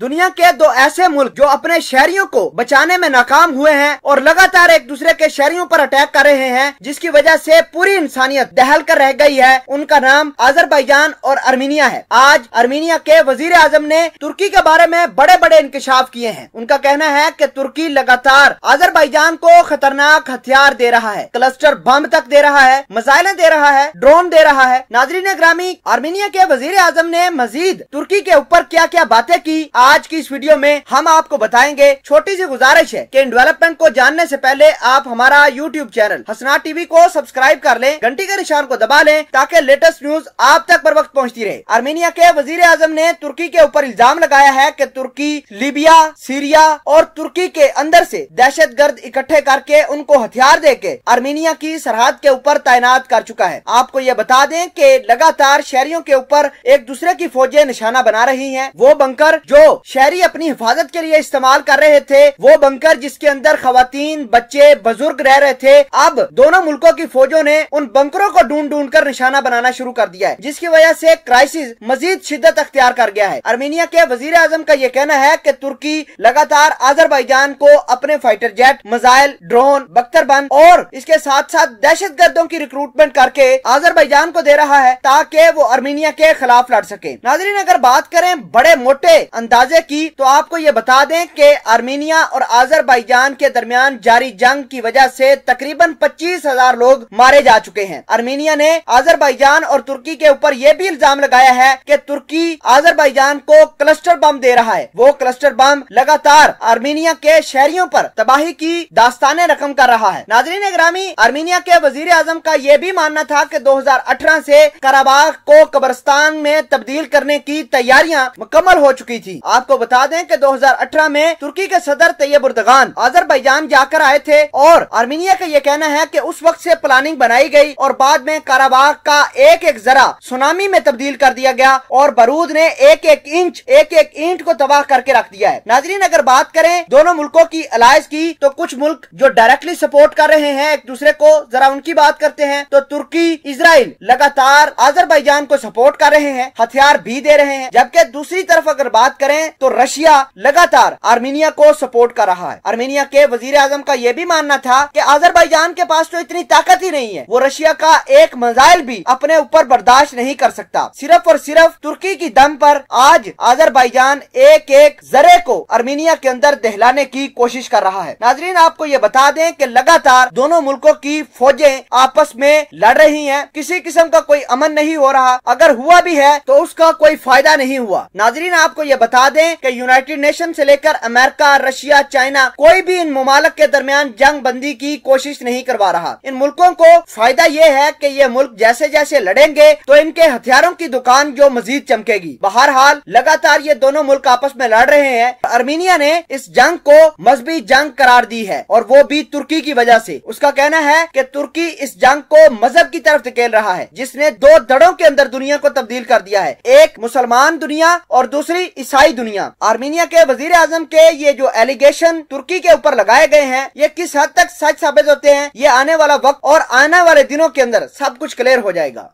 दुनिया के दो ऐसे मुल्क जो अपने शहरियों को बचाने में नाकाम हुए हैं और लगातार एक दूसरे के शहरियों पर अटैक कर रहे हैं जिसकी वजह से पूरी इंसानियत दहल कर रह गई है उनका नाम अजरबैजान और अर्मीनिया है आज अर्मीनिया के वजीर आजम ने तुर्की के बारे में बड़े बड़े इंकशाफ किए हैं उनका कहना है की तुर्की लगातार अजरबैजान को खतरनाक हथियार दे रहा है क्लस्टर बम तक दे रहा है मिसाइलें दे रहा है ड्रोन दे रहा है नाजरीन ग्रामी आर्मीनिया के वजीर आजम ने मजीद तुर्की के ऊपर क्या क्या बातें की आज की इस वीडियो में हम आपको बताएंगे छोटी सी गुजारिश है कि इन डेवलपमेंट को जानने से पहले आप हमारा यूट्यूब चैनल हसना टीवी को सब्सक्राइब कर लें घंटी के निशान को दबा लें ताकि लेटेस्ट न्यूज आप तक पर वक्त पहुँचती रहे आर्मीनिया के वजीर आजम ने तुर्की के ऊपर इल्जाम लगाया है की तुर्की लीबिया सीरिया और तुर्की के अंदर ऐसी दहशत गर्द इकट्ठे करके उनको हथियार दे के आर्मीनिया की सरहद के ऊपर तैनात कर चुका है आपको ये बता दें की लगातार शहरियों के ऊपर एक दूसरे की फौजें निशाना बना रही हैं वो बंकर जो शहरी अपनी हिफाजत के लिए इस्तेमाल कर रहे थे वो बंकर जिसके अंदर खातन बच्चे बुजुर्ग रह रहे थे अब दोनों मुल्कों की फौजों ने उन बंकरों को ढूंढ ढूंढ कर निशाना बनाना शुरू कर दिया है जिसकी वजह से क्राइसिस मजीद शिद्दत अख्तियार कर गया है आर्मीनिया के वजीर आजम का ये कहना है की तुर्की लगातार आजरबाईजान को अपने फाइटर जेट मिजाइल ड्रोन बख्तरबंद और इसके साथ साथ दहशत गर्दों की रिक्रूटमेंट करके आजरबाईजान को दे रहा है ताकि वो आर्मीनिया के खिलाफ लड़ सके नाजरीन अगर बात करें बड़े मोटे अंदाज वाजे की तो आपको ये बता दें कि आर्मीनिया और आजरबाईजान के दरमियान जारी जंग की वजह से तकरीबन पच्चीस हजार लोग मारे जा चुके हैं आर्मीनिया ने आजरबाईजान और तुर्की के ऊपर ये भी इल्जाम लगाया है कि तुर्की आजरबाईजान को क्लस्टर बम दे रहा है वो क्लस्टर बम लगातार आर्मीनिया के शहरियों आरोप तबाही की दास्तान रकम कर रहा है नाजरीन ग्रामी आर्मीनिया के वजीर आजम का ये भी मानना था की दो हजार अठारह ऐसी कराबाग को कब्रस्तान में तब्दील करने की तैयारियाँ मुकम्मल हो चुकी थी आपको बता दें कि 2018 में तुर्की के सदर तैयब उर्दगान अजरबैजान जाकर आए थे और आर्मीनिया का ये कहना है कि उस वक्त से प्लानिंग बनाई गई और बाद में काराबाग का एक एक जरा सुनामी में तब्दील कर दिया गया और बारूद ने एक एक इंच एक एक इंच को तबाह करके रख दिया है नाजरीन अगर बात करें दोनों मुल्कों की अलायस की तो कुछ मुल्क जो डायरेक्टली सपोर्ट कर रहे हैं एक दूसरे को जरा उनकी बात करते हैं तो तुर्की इसराइल लगातार आजरबैजान को सपोर्ट कर रहे हैं हथियार भी दे रहे हैं जबकि दूसरी तरफ अगर बात करें तो रशिया लगातार आर्मीनिया को सपोर्ट कर रहा है आर्मीनिया के वजीर आजम का यह भी मानना था कि आजरबाईजान के पास तो इतनी ताकत ही नहीं है वो रशिया का एक मजाइल भी अपने ऊपर बर्दाश्त नहीं कर सकता सिर्फ और सिर्फ तुर्की की दम पर आज आजरबाईजान एक एक जरे को आर्मीनिया के अंदर दहलाने की कोशिश कर रहा है नाजरीन आपको ये बता दें कि लगातार दोनों मुल्कों की फौजें आपस में लड़ रही हैं किसी किस्म का कोई अमन नहीं हो रहा अगर हुआ भी है तो उसका कोई फायदा नहीं हुआ नाजरीन आपको ये बता दें कि यूनाइटेड नेशन से लेकर अमेरिका रशिया चाइना कोई भी इन ममालक के दरमियान जंग बंदी की कोशिश नहीं करवा रहा इन मुल्कों को फायदा ये है कि ये मुल्क जैसे जैसे लड़ेंगे तो इनके हथियारों की दुकान जो मजीद चमकेगी बहरहाल लगातार ये दोनों मुल्क आपस में लड़ रहे हैं अर्मीनिया ने इस जंग को मजहबी जंग करार दी है और वो भी तुर्की की वजह ऐसी उसका कहना है की तुर्की इस जंग को मजहब की तरफ धकेल रहा है जिसने दो दड़ों के अंदर दुनिया को तब्दील कर दिया है एक मुसलमान दुनिया और दूसरी ईसाई दुनिया दुनिया आर्मीनिया के वजीर आजम के ये जो एलिगेशन तुर्की के ऊपर लगाए गए हैं ये किस हद तक सच साबित होते हैं ये आने वाला वक्त और आने वाले दिनों के अंदर सब कुछ क्लियर हो जाएगा